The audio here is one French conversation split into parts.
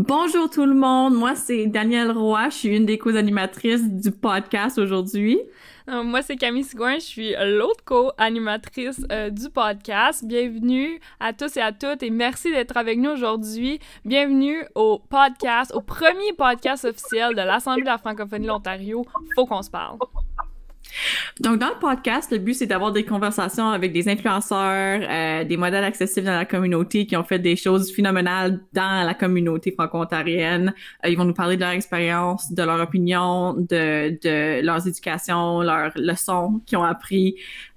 Bonjour tout le monde, moi c'est Danielle Roy, je suis une des co-animatrices du podcast aujourd'hui. Euh, moi c'est Camille Sigouin, je suis l'autre co-animatrice euh, du podcast. Bienvenue à tous et à toutes et merci d'être avec nous aujourd'hui. Bienvenue au podcast, au premier podcast officiel de l'Assemblée de la francophonie de l'Ontario. Faut qu'on se parle. Donc, dans le podcast, le but, c'est d'avoir des conversations avec des influenceurs, euh, des modèles accessibles dans la communauté qui ont fait des choses phénoménales dans la communauté franco-ontarienne. Euh, ils vont nous parler de leur expérience, de leur opinion, de, de leurs éducations, leurs leçons qu'ils ont appris.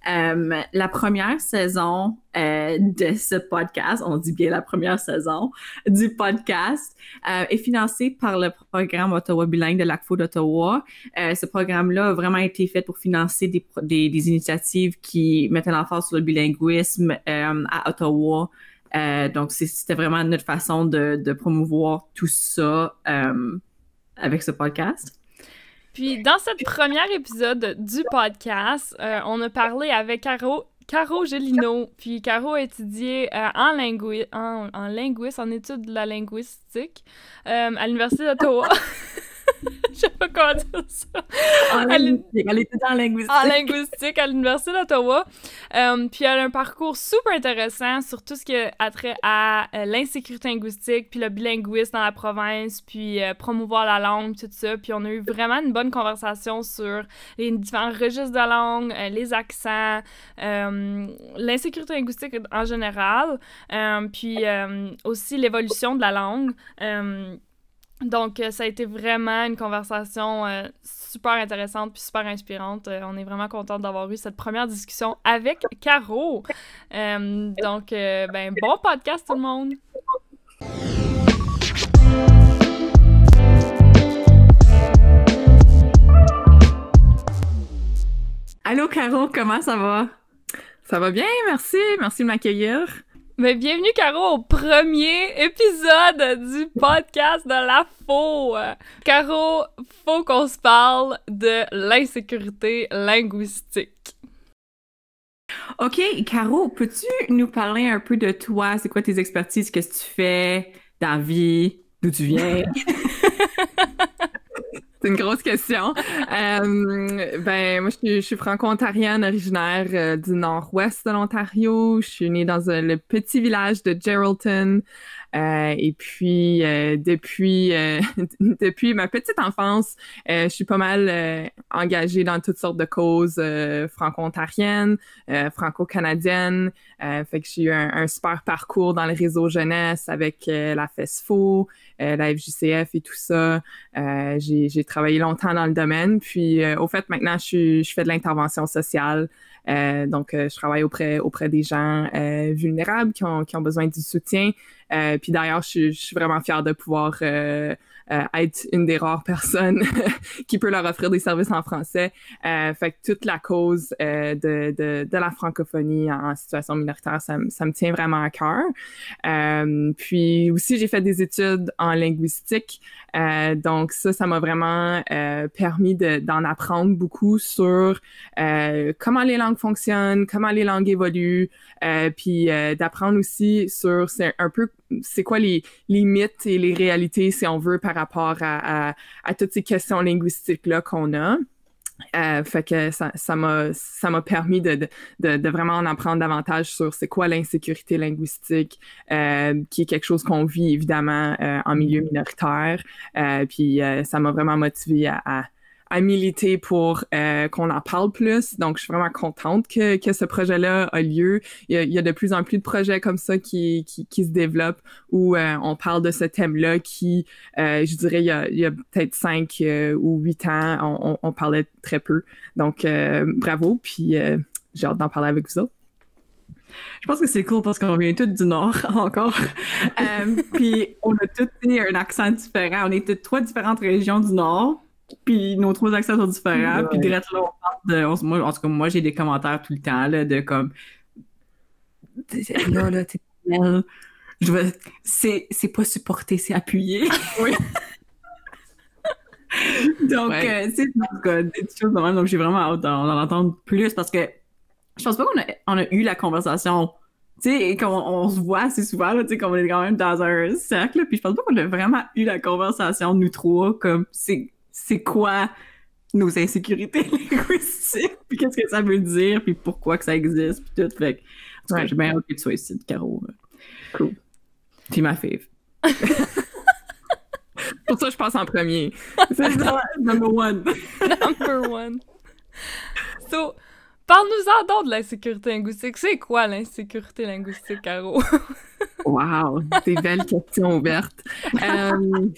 Euh, la première saison euh, de ce podcast, on dit bien la première saison du podcast, euh, est financée par le programme Ottawa Bilingue de l'ACFO d'Ottawa. ce programme-là a vraiment été fait pour financer des, initiatives qui mettent l'emphase sur le bilinguisme à Ottawa. donc, c'était vraiment notre façon de promouvoir tout ça avec ce podcast. Puis dans cette première épisode du podcast, euh, on a parlé avec Caro Caro Gelino. Puis Caro a étudié euh, en, en, linguiste, en études de la linguistique euh, à l'Université d'Ottawa. je sais pas comment dire ça. elle, linguistique. était en linguistique. En linguistique à l'Université d'Ottawa. Euh, puis elle a un parcours super intéressant sur tout ce qui a trait à euh, l'insécurité linguistique, puis le bilinguisme dans la province, puis euh, promouvoir la langue, tout ça. Puis on a eu vraiment une bonne conversation sur les différents registres de langue, les accents, l'insécurité linguistique en général, puis aussi l'évolution de la langue. Donc, euh, ça a été vraiment une conversation euh, super intéressante puis super inspirante. Euh, on est vraiment contente d'avoir eu cette première discussion avec Caro. donc, ben, bon podcast tout le monde! Allô Caro, comment ça va? Ça va bien, merci. Merci de m'accueillir. Mais bienvenue, Caro, au premier épisode du podcast de La Faux. Caro, faut qu'on se parle de l'insécurité linguistique. OK, Caro, peux-tu nous parler un peu de toi? C'est quoi tes expertises? Qu'est-ce que tu fais? la vie? D'où tu viens? C'est une grosse question. Euh, ben, moi, je suis, franco-ontarienne, originaire euh, du nord-ouest de l'Ontario. Je suis née dans euh, le petit village de Geraldton, euh, et puis, euh, depuis, euh, depuis ma petite enfance, je suis pas mal engagée dans toutes sortes de causes franco-ontariennes, franco-canadiennes. fait que j'ai eu un, super parcours dans le réseau jeunesse avec la FESFO, la FJCF et tout ça. j'ai travaillé longtemps dans le domaine. Puis, au fait, maintenant, je, je fais de l'intervention sociale. donc, je travaille auprès, auprès des gens vulnérables qui ont, qui ont besoin du soutien. Euh, puis d'ailleurs, je, je, suis vraiment fière de pouvoir euh, euh, être une des rares personnes qui peut leur offrir des services en français. fait que toute la cause de, de, de, la francophonie en, situation minoritaire, ça, ça, me tient vraiment à cœur. puis aussi, j'ai fait des études en linguistique. donc ça, ça m'a vraiment permis d'en apprendre beaucoup sur comment les langues fonctionnent, comment les langues évoluent, puis d'apprendre aussi sur, c'est un peu c'est quoi les, mythes et les réalités, si on veut, par rapport à, toutes ces questions linguistiques-là qu'on a. Euh, fait que ça m'a permis de, vraiment en apprendre davantage sur c'est quoi l'insécurité linguistique, euh, qui est quelque chose qu'on vit évidemment euh, en milieu minoritaire. puis ça m'a vraiment motivé à à militer pour euh, qu'on en parle plus. Donc, je suis vraiment contente que, que ce projet-là a lieu. Il y a, de plus en plus de projets comme ça qui, qui, se développent où euh, on parle de ce thème-là qui, euh, je dirais, il y a, il y a peut-être cinq ou huit ans, on, parlait très peu. Donc, bravo, puis j'ai hâte d'en parler avec vous autres. Je pense que c'est cool parce qu'on vient tous du Nord encore. puis on a toutes un accent différent. On est de trois différentes régions du Nord. Puis nos trois accents sont différents. Puis des là, on parle de. moi, en tout cas, moi, j'ai des commentaires tout le temps là, de comme. Là, là, t'es Je veux... c'est, pas supporter, c'est appuyer. Oui. donc, euh, c'est des choses même. Donc, j'ai vraiment hâte d'en, entendre plus parce que je pense pas qu'on a, on a eu la conversation. Tu sais, et qu'on on se voit assez souvent, tu sais, qu'on est quand même dans un cercle. Puis je pense pas qu'on a vraiment eu la conversation, nous trois, comme c'est c'est quoi nos insécurités linguistiques, puis qu'est-ce que ça veut dire, puis pourquoi que ça existe, puis tout. Fait que j'ai bien hâte que tu sois ici, Caro. Cool. Puis ma fave. Pour ça, je passe en premier. number one. number one. So, parle-nous-en donc de l'insécurité linguistique. C'est quoi l'insécurité linguistique, Caro? wow! Des belle question ouverte. Hum... Euh,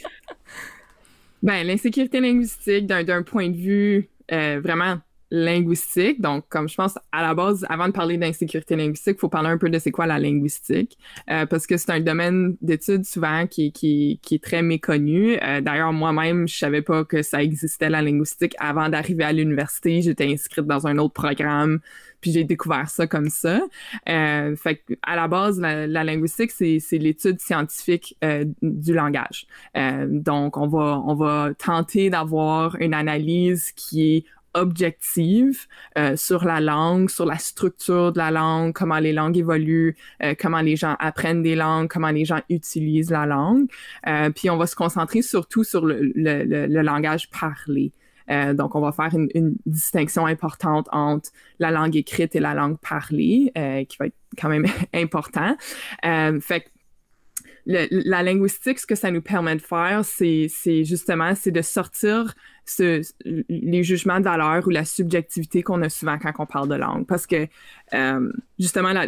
ben, l'insécurité linguistique, d'un point de vue euh, vraiment linguistique. Donc, comme je pense, à la base, avant de parler d'insécurité linguistique, il faut parler un peu de c'est quoi la linguistique, euh, parce que c'est un domaine d'étude souvent qui, qui, est très méconnu. Euh, d'ailleurs, moi-même, je savais pas que ça existait la linguistique avant d'arriver à l'université. J'étais inscrite dans un autre programme, puis j'ai découvert ça comme ça. Euh, fait à la base, la, linguistique, c'est l'étude scientifique du langage. donc, on va, on va tenter d'avoir une analyse qui est objective euh, sur la langue, sur la structure de la langue, comment les langues évoluent, euh, comment les gens apprennent des langues, comment les gens utilisent la langue. Euh, puis on va se concentrer surtout sur le, le, le, langage parlé. Euh, donc, on va faire une, une, distinction importante entre la langue écrite et la langue parlée, euh, qui va être quand même important. fait que la linguistique, ce que ça nous permet de faire, c'est justement, c'est de sortir les jugements de valeur ou la subjectivité qu'on a souvent quand on parle de langue. Parce que, euh, justement, la,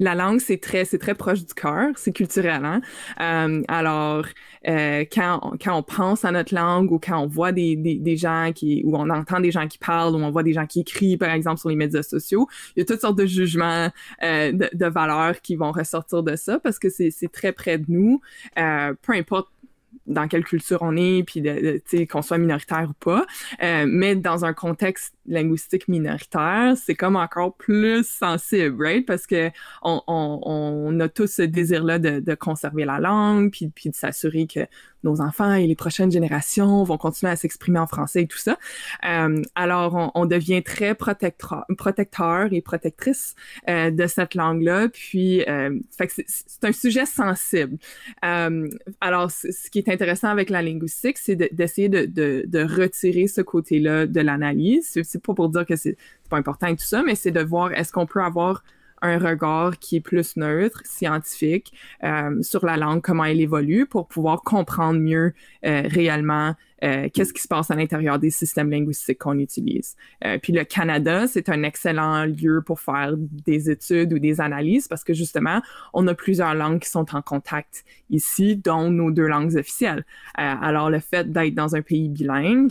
la langue, c'est très, c'est très proche du cœur, c'est culturel. Hein. Euh, alors, euh, quand, on, quand on pense à notre langue ou quand on voit des, des, des, gens qui, ou on entend des gens qui parlent, ou on voit des gens qui écrivent, par exemple, sur les médias sociaux, il y a toutes sortes de jugements euh, de, valeurs qui vont ressortir de ça parce que c'est, très près de nous, peu importe dans quelle culture on est, puis qu'on soit minoritaire ou pas, mais dans un contexte linguistique minoritaire, c'est comme encore plus sensible, right? Parce que on, a tous ce désir-là de, conserver la langue, puis, puis de s'assurer que nos enfants et les prochaines générations vont continuer à s'exprimer en français et tout ça. Euh, alors, on, devient très protecteur, protecteur et protectrice euh, de cette langue-là. Puis, euh, c'est un sujet sensible. alors, ce qui est intéressant avec la linguistique, c'est d'essayer de, de, retirer ce côté-là de l'analyse c'est pas pour dire que c'est pas important tout ça, mais c'est de voir est-ce qu'on peut avoir un regard qui est plus neutre, scientifique, euh, sur la langue, comment elle évolue, pour pouvoir comprendre mieux euh, réellement euh, qu'est-ce qui se passe à l'intérieur des systèmes linguistiques qu'on utilise. Euh, puis le Canada, c'est un excellent lieu pour faire des études ou des analyses parce que justement, on a plusieurs langues qui sont en contact ici, dont nos deux langues officielles. Euh, alors le fait d'être dans un pays bilingue,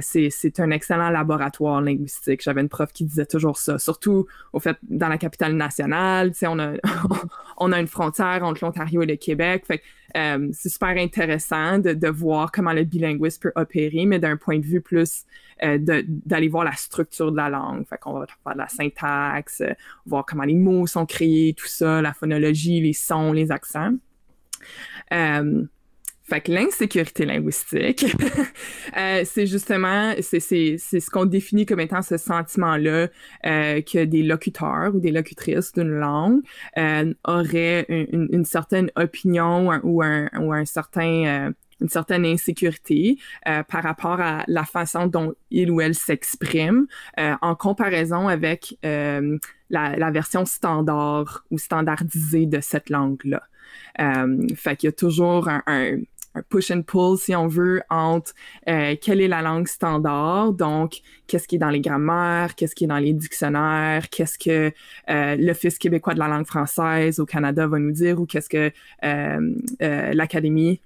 c'est un excellent laboratoire linguistique. J'avais une prof qui disait toujours ça, surtout au fait dans la capitale nationale, on a, on a une frontière entre l'Ontario et le Québec. Fait euh, c'est super intéressant de, voir comment le bilinguisme peut opérer, mais d'un point de vue plus euh, d'aller voir la structure de la langue. Fait qu'on va faire de la syntaxe, euh, voir comment les mots sont créés, tout ça, la phonologie, les sons, les accents. Fait que l'insécurité linguistique, euh, c'est justement c'est, ce qu'on définit comme étant ce sentiment-là euh, que des locuteurs ou des locutrices d'une langue euh, auraient une, une, certaine opinion ou un, ou un certain euh, une certaine insécurité par rapport à la façon dont il ou elle s'exprime en comparaison avec la, version standard ou standardisée de cette langue-là. fait qu'il y a toujours un push and pull, si on veut, entre euh, quelle est la langue standard, donc qu'est-ce qui est dans les grammaires, qu'est-ce qui est dans les dictionnaires, qu'est-ce que euh, l'Office québécois de la langue française au Canada va nous dire, ou qu'est-ce que euh, l'Académie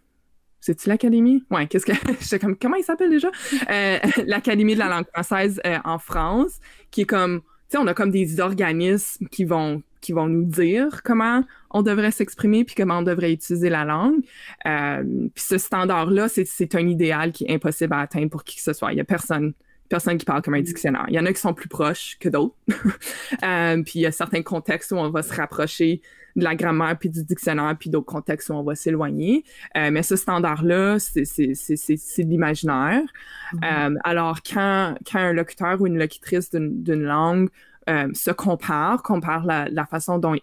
c'est-tu l'Académie? Ouais, qu'est-ce que. comme, comment il s'appelle déjà? L'Académie de la langue française en France, qui est comme. Tu sais, on a comme des organismes qui vont qui vont nous dire comment on devrait s'exprimer puis comment on devrait utiliser la langue. Euh, puis ce standard-là, c'est un idéal qui est impossible à atteindre pour qui que ce soit. Il n'y a personne personne qui parle comme un mm. dictionnaire. Il y en a qui sont plus proches que d'autres. Euh, puis il y a certains contextes où on va se rapprocher de la grammaire puis du dictionnaire, puis d'autres contextes où on va s'éloigner. Euh, mais ce standard-là, c'est de l'imaginaire. Mm. alors, quand, quand un locuteur ou une locutrice d'une langue euh, se comparent, comparent la, façon dont,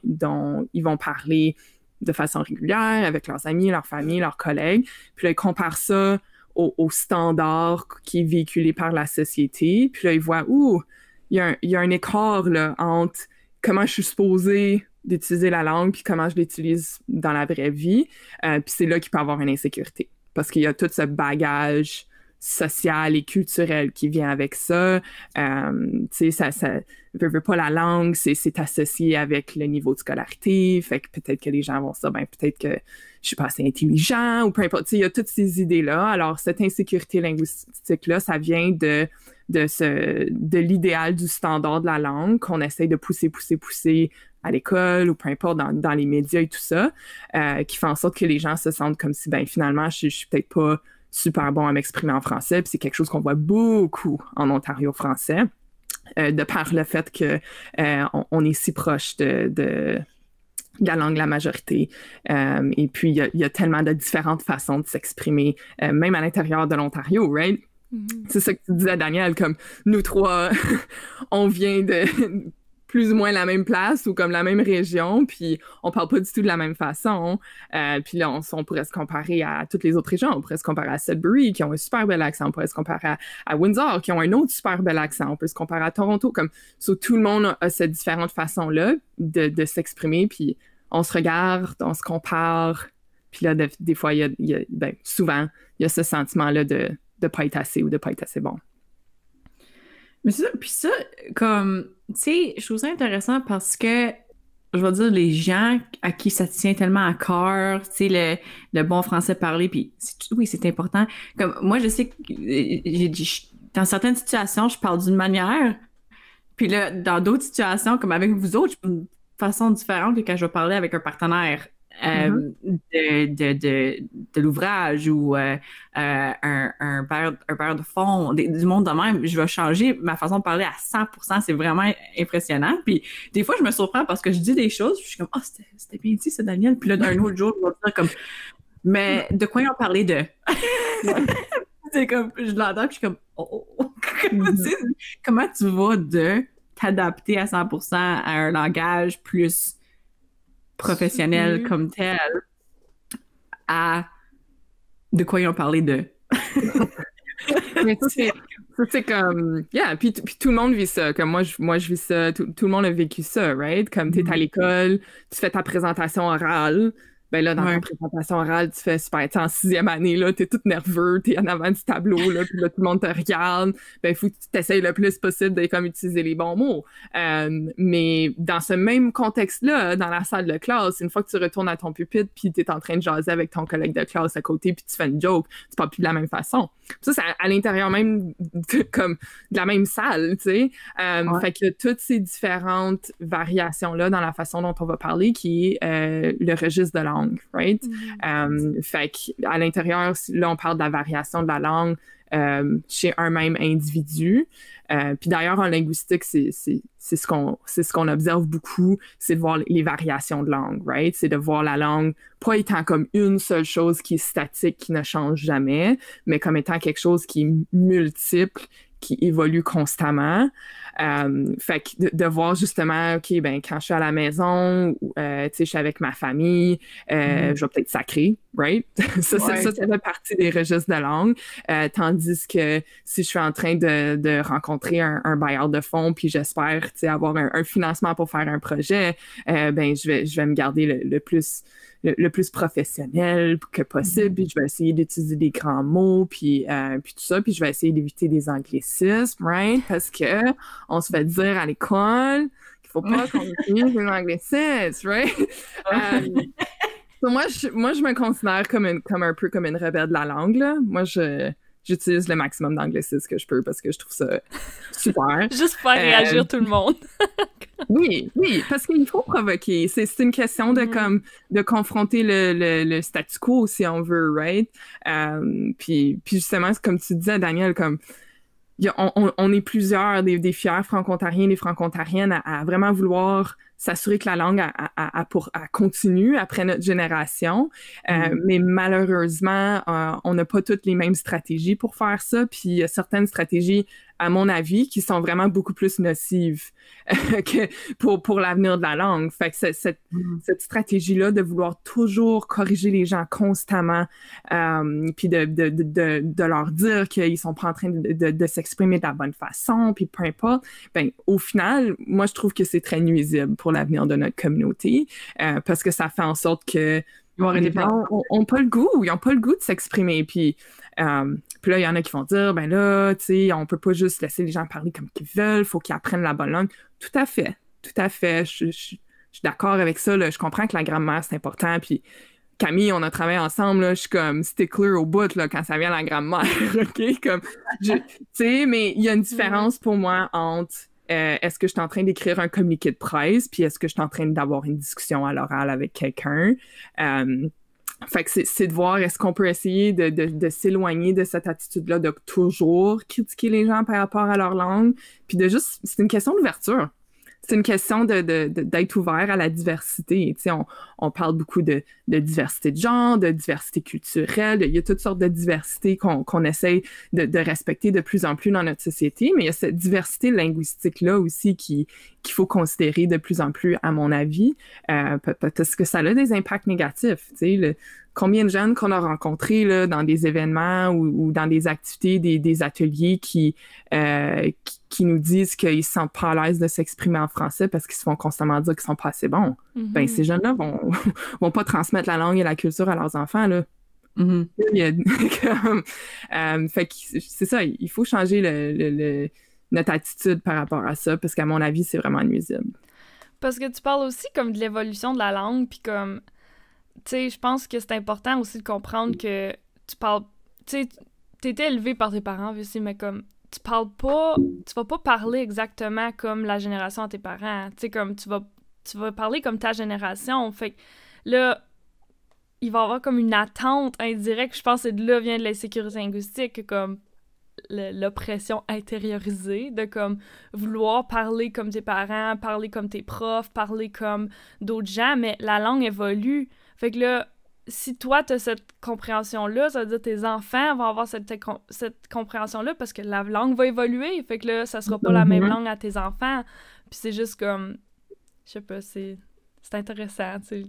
ils vont parler de façon régulière avec leurs amis, leur famille, leurs collègues. Puis là, ils comparent ça au, standard qui est véhiculé par la société. Puis là, ils voient, ouh, il y, a un, écart là, entre comment je suis supposée d'utiliser la langue puis comment je l'utilise dans la vraie vie. Euh, puis c'est là qu'il peut avoir une insécurité parce qu'il y a tout ce bagage sociale et culturelle qui vient avec ça. Euh, tu sais, ça, ça veut, pas la langue, c'est associé avec le niveau de scolarité. Fait que peut-être que les gens vont se dire, ben, peut-être que je suis pas assez intelligent ou peu importe. Tu sais, il y a toutes ces idées-là. Alors, cette insécurité linguistique-là, ça vient de de, ce, de l'idéal du standard de la langue qu'on essaye de pousser, pousser, pousser à l'école ou peu importe dans, dans, les médias et tout ça, euh, qui fait en sorte que les gens se sentent comme si, ben finalement, je, je suis peut-être pas super bon à m'exprimer en français, puis c'est quelque chose qu'on voit beaucoup en Ontario français, euh, de par le fait que euh, on, est si proche de, la langue la majorité. Euh, et puis, il y, a tellement de différentes façons de s'exprimer, même à l'intérieur de l'Ontario, right? Mm-hmm. C'est ça que tu disais, Daniel, comme nous trois, on vient de plus ou moins la même place ou comme la même région, puis on parle pas du tout de la même façon. Euh, puis là, on, pourrait se comparer à toutes les autres régions. On pourrait se comparer à Sudbury, qui ont un super bel accent. On pourrait se comparer à, Windsor, qui ont un autre super bel accent. On peut se comparer à Toronto. Comme tout le monde a, cette ces différentes façons-là de, s'exprimer, puis on se regarde, on se compare. Puis là, des fois, il y a, ben, souvent, il y a ce sentiment-là de ne pas être assez ou de pas être assez bon. Mais ça, puis ça, comme tu sais, je trouve ça intéressant parce que je vais dire, les gens à qui ça tient tellement à cœur, tu sais, le, bon français parlé, puis oui, c'est important. Comme moi, je sais que dit dans certaines situations, je parle d'une manière, puis là, dans d'autres situations, comme avec vous autres, je, d'une façon différente que quand je vais parler avec un partenaire. Mm-hmm. Euh, de, l'ouvrage ou euh, euh, un, un, père, de fond, du monde de même, je vais changer ma façon de parler à 100%. C'est vraiment impressionnant. Puis des fois, je me surprends parce que je dis des choses, je suis comme, ah, c'était bien dit, ça, Daniel. Puis là, d'un autre jour, je vais dire comme, mais de quoi ils ont parlé de? c'est comme, je l'entends, puis je suis comme, oh, oh, oh. comment, mm-hmm. tu, comment tu vas de t'adapter à 100% à un langage plus professionnels mm-hmm. comme tel à de quoi ils ont parlé d'eux. c'est comme, yeah, puis, tout le monde vit ça. Comme moi, je, moi, je vis ça, tout, le monde a vécu ça, right? Comme tu es à mm-hmm. l'école, tu fais ta présentation orale, ben là, dans ta présentation orale, tu fais super, en sixième année, là, t'es toute nerveux, t'es en avant du tableau, là, puis tout le monde te regarde. Ben, il faut que tu t'essayes le plus possible d'aller, comme, utiliser les bons mots. Euh, mais dans ce même contexte-là, hein, dans la salle de classe, une fois que tu retournes à ton pupitre, puis t'es en train de jaser avec ton collègue de classe à côté, puis tu fais une joke, tu parles plus de la même façon. Ça, c'est à, l'intérieur même, comme, de la même salle, tu sais. Euh, fait que toutes ces différentes variations-là dans la façon dont on va parler, qui est euh, le registre de l'enfant langue, right? Mm-hmm. Euh, fait l'intérieur, là, on parle de la variation de la langue euh, chez un même individu. Euh, puis d'ailleurs, en linguistique, c'est, c'est, c'est ce qu'on c'est ce qu'on observe beaucoup, c'est de voir les variations de langue, right? C'est de voir la langue pas étant comme une seule chose qui est statique, qui ne change jamais, mais comme étant quelque chose qui est multiple, qui évolue constamment. Euh, fait de, voir justement, OK, ben quand je suis à la maison, euh, tu sais, je suis avec ma famille, euh, mm-hmm. je vais peut-être sacrer, right? ça, ça, fait partie des registres de langue. tandis que si je suis en train de, rencontrer un, bailleur de fonds, puis j'espère, tu avoir un, financement pour faire un projet, ben je vais, je vais me garder le, plus... Le, plus professionnel que possible, mm-hmm. puis je vais essayer d'utiliser des grands mots, puis, puis tout ça, puis je vais essayer d'éviter des anglicismes, right? Parce que on se fait dire à l'école qu'il faut pas qu'on utilise anglais right? Ah euh, moi, je, moi, je me considère comme, un peu comme une rebelle de la langue. Moi, je j'utilise le maximum d'anglais 6 que je peux parce que je trouve ça super. Juste pour réagir euh, tout le monde. oui, oui, parce qu'il faut provoquer. C'est une question de mm. comme de confronter le, statu quo si on veut, right? Euh, puis, puis justement, comme tu disais, Daniel, comme on, est plusieurs des, des fiers franco-ontariens, des franco-ontariennes à, vraiment vouloir s'assurer que la langue a, continue après notre génération. Euh, mm. Mais malheureusement, euh, on n'a pas toutes les mêmes stratégies pour faire ça. Puis certaines stratégies à mon avis, qui sont vraiment beaucoup plus nocives euh, que pour, pour l'avenir de la langue. Fait mm. cette, stratégie-là de vouloir toujours corriger les gens constamment, euh, puis de, leur dire qu'ils sont pas en train de, s'exprimer de la bonne façon, puis peu importe, ben, au final, moi, je trouve que c'est très nuisible pour l'avenir de notre communauté euh, parce que ça fait en sorte que pas le goût, ils n'ont pas le goût de s'exprimer. Puis, euh, puis là, il y en a qui vont dire, ben là, tu sais, on peut pas juste laisser les gens parler comme qu'ils veulent, Il faut qu'ils apprennent la bonne langue. Tout à fait, tout à fait. Je, suis d'accord avec ça. Je comprends que la grammaire, c'est important. Puis Camille, on a travaillé ensemble, je suis comme stickler au bout là, quand ça vient la grammaire, tu sais, mais il y a une différence pour moi entre euh, est-ce que je suis en train d'écrire un communiqué de presse, puis est-ce que je suis en train d'avoir une discussion à l'oral avec quelqu'un. Euh, fait que c'est de voir est-ce qu'on peut essayer de, de s'éloigner de cette attitude-là de toujours critiquer les gens par rapport à leur langue, puis de juste, c'est une question d'ouverture c'est une question de, d'être ouvert à la diversité. on, on parle beaucoup de, diversité de genre, de diversité culturelle. Il y a toutes sortes de diversités qu'on, qu'on essaye de, respecter de plus en plus dans notre société, mais il y a cette diversité linguistique-là aussi qui, qu'il faut considérer de plus en plus, à mon avis, euh, parce que ça a des impacts négatifs combien de jeunes qu'on a rencontrés dans des événements ou, dans des activités, des, ateliers euh, qui, qui, nous disent qu'ils ne se pas à l'aise de s'exprimer en français parce qu'ils se font constamment dire qu'ils ne sont pas assez bons. Mm-hmm. ben, ces jeunes-là vont, vont pas transmettre la langue et la culture à leurs enfants. Là. Mm-hmm. Euh, c'est ça, il faut changer notre attitude par rapport à ça, parce qu'à mon avis, c'est vraiment nuisible. Parce que tu parles aussi comme de l'évolution de la langue, puis comme tu sais, je pense que c'est important aussi de comprendre que tu parles. Tu sais, t'étais élevé par tes parents, mais comme tu parles pas, tu vas pas parler exactement comme la génération de tes parents. Tu sais, comme tu vas, tu vas parler comme ta génération. Fait là, il va y avoir comme une attente indirecte. Je pense que de là vient de l'insécurité linguistique, comme l'oppression intériorisée, de comme vouloir parler comme tes parents, parler comme tes profs, parler comme d'autres gens, mais la langue évolue. Fait que là, si toi, tu cette compréhension-là, ça veut dire tes enfants vont avoir cette, cette compréhension-là parce que la langue va évoluer. Fait que là, ça sera pas la même mhm. langue à tes enfants. Puis c'est juste comme. Je sais pas, c'est intéressant, tu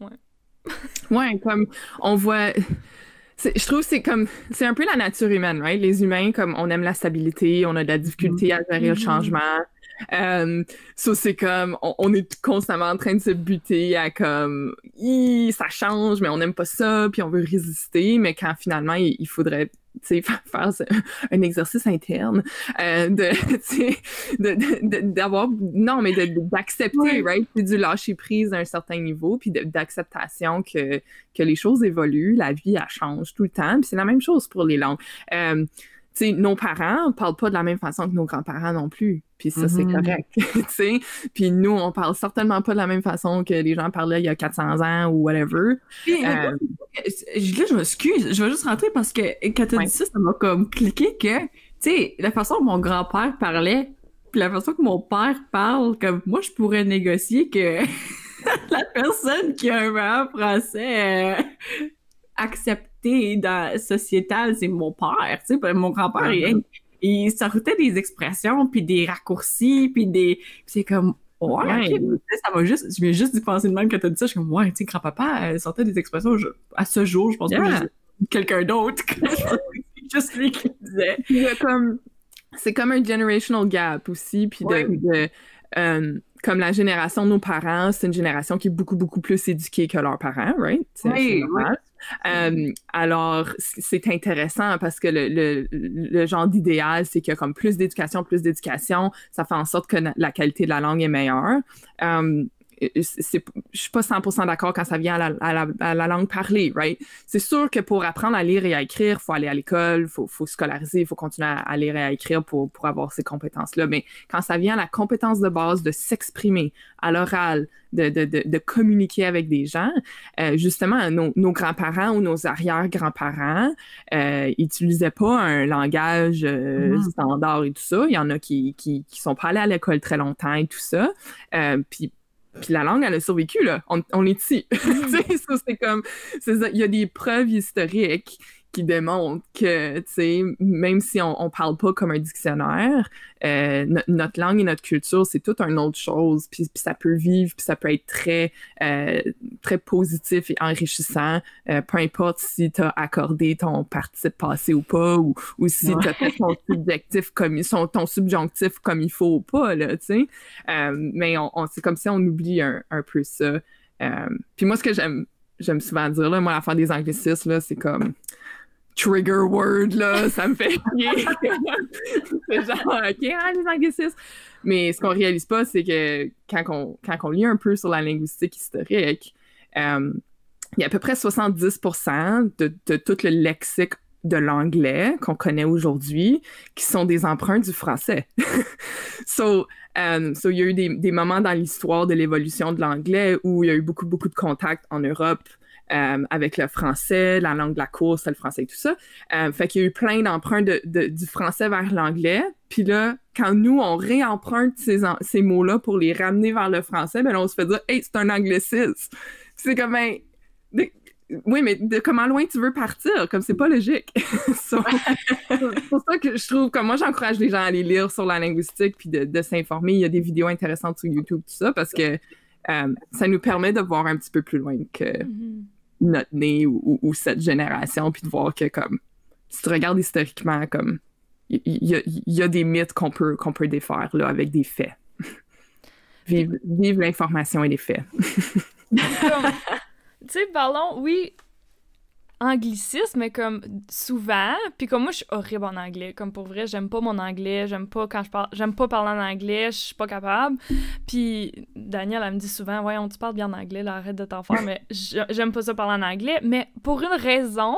Ouais. ouais, comme on voit. Je trouve c'est comme c'est un peu la nature humaine, right? Les humains comme on aime la stabilité, on a de la difficulté à gérer le mhm. changement. Um, c'est comme on, est constamment en train de se buter à comme ça change, mais on n'aime pas ça, puis on veut résister, mais quand finalement il, faudrait faire un exercice interne euh, de d'avoir non mais d'accepter right du lâcher prise à un certain niveau puis d'acceptation que que les choses évoluent la vie elle change tout le temps puis c'est la même chose pour les langues euh, nos parents parlent pas de la même façon que nos grands-parents non plus. Puis ça, c'est mm-hmm. correct. Puis nous, on parle certainement pas de la même façon que les gens parlaient il y a 400 ans ou whatever. Euh, là, je m'excuse. Je vais juste rentrer parce que quand tu as dit ça, ça m'a comme cliqué que, tu la façon dont mon grand-père parlait, puis la façon que mon père parle, comme moi, je pourrais négocier que la personne qui a un meilleur français euh, accepte dans, sociétale, c'est mon père, tu sais, mon grand-père, il, uh-huh. sortait des expressions, puis des raccourcis, puis des... c'est comme, ouais, ça m'a juste... Je viens juste d'y penser de même que t'as dit ça, je suis comme, ouais, tu sais, grand-papa euh, sortait des expressions, à ce jour, je pense que quelqu'un d'autre, juste lui qui disait. C'est comme un generational gap aussi, puis de... Euh, comme la génération de nos parents, c'est une génération qui est beaucoup, beaucoup plus éduquée que leurs parents, right? Oui, euh, mm-hmm. alors, c'est intéressant parce que le, genre d'idéal, c'est qu'il y a comme plus d'éducation, plus d'éducation, ça fait en sorte que la qualité de la langue est meilleure. Euh, euh, c'est, je suis pas 100% d'accord quand ça vient à la, langue parlée, right? C'est sûr que pour apprendre à lire et à écrire, faut aller à l'école, faut, faut scolariser, il faut continuer à, lire et à écrire pour, pour avoir ces compétences-là. Mais quand ça vient à la compétence de base de s'exprimer à l'oral, de, communiquer avec des gens, euh, justement, nos, grands-parents ou nos arrière-grands-parents euh, n'utilisaient pas un langage euh, mm-hmm. standard et tout ça. Il y en a qui, ne sont pas allés à l'école très longtemps et tout ça. puis puis la langue, elle a survécu, là. On, est ici. c'est comme. Il y a des preuves historiques qui démontre que, tu sais, même si on, parle pas comme un dictionnaire, euh, notre langue et notre culture, c'est tout un autre chose. Puis, ça peut vivre, puis ça peut être très, euh, très positif et enrichissant, euh, peu importe si tu as accordé ton participe passé ou pas, ou, ou si tu as fait ton subjectif comme ton subjonctif comme il faut ou pas, là, tu sais. mais on, c'est comme si on oublie un, peu ça. puis moi, ce que j'aime j'aime souvent dire, là, moi, la fin des anglicismes, là, c'est comme trigger word, là, ça me fait c'est genre, OK, ah, les anglicistes! » Mais ce qu'on réalise pas, c'est que quand on, quand lit un peu sur la linguistique historique, euh, il y a à peu près 70% de, de tout le lexique de l'anglais qu'on connaît aujourd'hui qui sont des emprunts du français. so, euh, so, il y a eu des, des moments dans l'histoire de l'évolution de l'anglais où il y a eu beaucoup, beaucoup de contacts en Europe euh, avec le français, la langue de la course, le français et tout ça. Euh, fait qu'il y a eu plein d'emprunts du français vers l'anglais. Puis là, quand nous, on réemprunte ces, mots-là pour les ramener vers le français, ben on se fait dire « Hey, c'est un anglicisme! » C'est comme un... Ben, oui, mais de comment loin tu veux partir? Comme c'est pas logique. c'est pour ça que je trouve, comme moi, j'encourage les gens à aller lire sur la linguistique puis de, s'informer. Il y a des vidéos intéressantes sur YouTube, tout ça, parce que euh, ça nous permet de voir un petit peu plus loin que, mm-hmm notre nez ou, cette génération, puis de voir que, comme, si tu regardes historiquement, comme, il y, a des mythes qu'on peut, qu'on peut défaire, là, avec des faits. vive, vive l'information et les faits. tu sais, parlons, oui, anglicisme, mais comme souvent, puis comme moi, je suis horrible en anglais. Comme pour vrai, j'aime pas mon anglais, j'aime pas quand je parle, j'aime pas parler en anglais, je suis pas capable. Puis Daniel, elle me dit souvent, voyons, tu parles bien en anglais, là, arrête de t'en faire, mais j'aime pas ça parler en anglais. Mais pour une raison,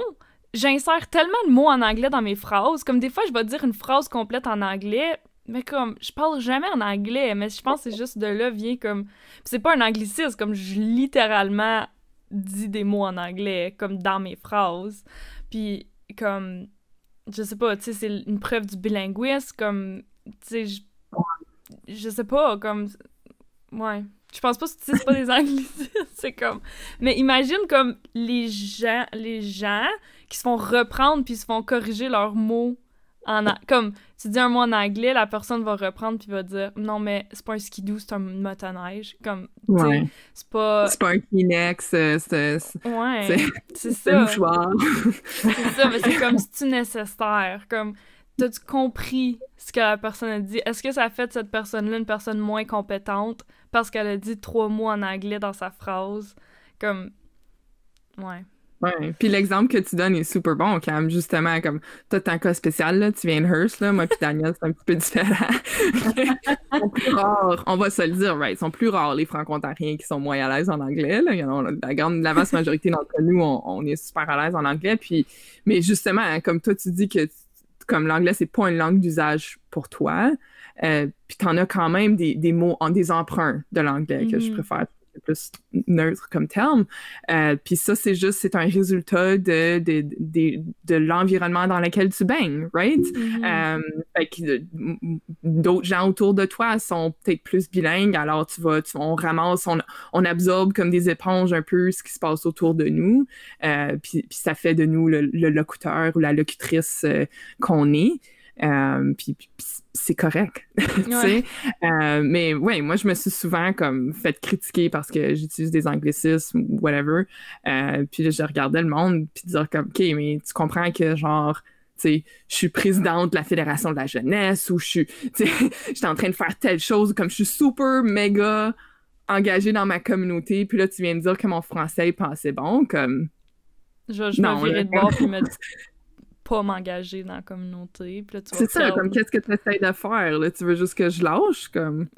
j'insère tellement de mots en anglais dans mes phrases. Comme des fois, je vais dire une phrase complète en anglais, mais comme je parle jamais en anglais mais je pense que c'est juste de là vient comme c'est pas un anglicisme comme je littéralement dit des mots en anglais, comme dans mes phrases. Puis, comme, je sais pas, tu sais, c'est une preuve du bilinguisme, comme, tu sais, je, sais pas, comme, ouais. Je pense pas que c'est pas des anglicismes, c'est comme... Mais imagine comme les gens, les gens qui se font reprendre puis se font corriger leurs mots comme, tu dis un mot en anglais, la personne va reprendre puis va dire Non, mais c'est pas un skidoo, c'est un motoneige. Comme, c'est pas. C'est pas un Kleenex, euh, c'est. Ouais, c'est ça. c'est ça, mais c'est comme si tu nécessaire. Comme, t'as-tu compris ce que la personne a dit? Est-ce que ça fait de cette personne-là une personne moins compétente parce qu'elle a dit trois mots en anglais dans sa phrase? Comme, ouais. Oui. Puis l'exemple que tu donnes est super bon, Cam. Justement, comme toi, t'es un cas spécial, là, tu viens de Hearst, là, moi puis Daniel, c'est un petit peu différent. on va se le dire, right? Ils sont plus rares, les franco-ontariens qui sont moins à l'aise en anglais. La, grande, la vaste majorité d'entre nous, on, est super à l'aise en anglais. Puis, mais justement, hein, comme toi, tu dis que comme l'anglais, c'est pas une langue d'usage pour toi, euh, puis t'en as quand même des, mots, en, des emprunts de l'anglais que je mm-hmm. préfère plus neutre comme terme. Euh, puis ça, c'est juste, c'est un résultat de, de, l'environnement dans lequel tu baignes, right? Mm-hmm. Euh, d'autres gens autour de toi sont peut-être plus bilingues, alors tu vas, tu, on ramasse, on, absorbe comme des éponges un peu ce qui se passe autour de nous, euh, puis, ça fait de nous le locuteur ou la locutrice qu'on est. Euh, puis, c'est correct. Euh, mais oui, moi, je me suis souvent comme fait critiquer parce que j'utilise des anglicismes whatever. Euh, puis là, je regardais le monde, puis dire comme, OK, mais tu comprends que genre, je suis présidente de la Fédération de la jeunesse ou je suis, j'étais en train de faire telle chose, comme je suis super, méga engagée dans ma communauté, puis là, tu viens me dire que mon français est pas assez bon, comme... Je, je non, me de puis me pas m'engager dans la communauté. C'est ça, comme qu'est-ce que tu essaies de faire? Tu veux juste que je lâche? Comme...